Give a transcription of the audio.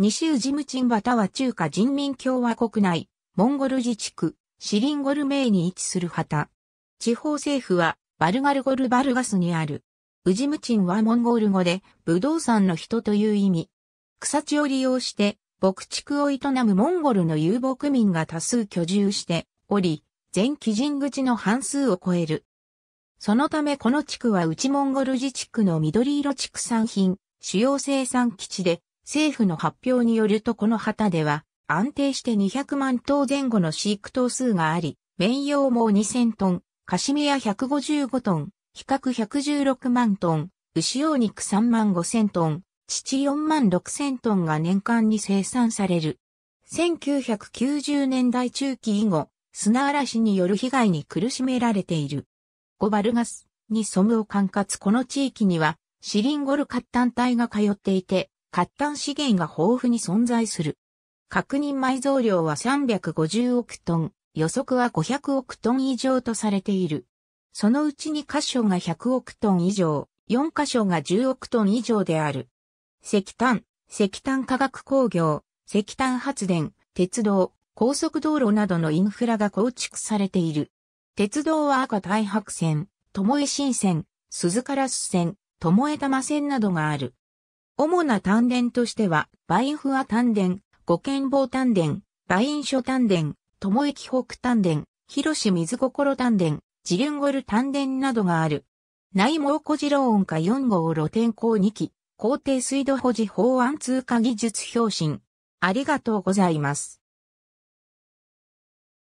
西ウジムチンバタは中華人民共和国内、モンゴル自治区、シリンゴルメイに位置する旗。地方政府は、バルガルゴルバルガスにある。ウジムチンはモンゴル語で、武道山の人という意味。草地を利用して、牧畜を営むモンゴルの遊牧民が多数居住しており、全基人口の半数を超える。そのためこの地区は内モンゴル自治区の緑色畜産品、主要生産基地で、政府の発表によるとこの旗では、安定して200万頭前後の飼育頭数があり、綿羊も2000トン、カシミヤ155トン、比較116万トン、牛用肉3万5000トン、乳4万6000トンが年間に生産される。1990年代中期以後、砂嵐による被害に苦しめられている。ゴバルガスにソムを管轄この地域には、シリンゴル活ン体が通っていて、活炭資源が豊富に存在する。確認埋蔵量は350億トン、予測は500億トン以上とされている。そのうち2箇所が100億トン以上、4箇所が10億トン以上である。石炭、石炭化学工業、石炭発電、鉄道、高速道路などのインフラが構築されている。鉄道は赤大白線、友江新線、鈴烏線、友江玉線などがある。主な丹田としては、バインフア丹田、五剣坊丹田、バイン書丹田、友駅北丹田、広志水心丹田、ジリュンゴル丹田などがある。内蒙古次郎音下4号露天校2期、皇帝水道保持法案通過技術表針。ありがとうございます。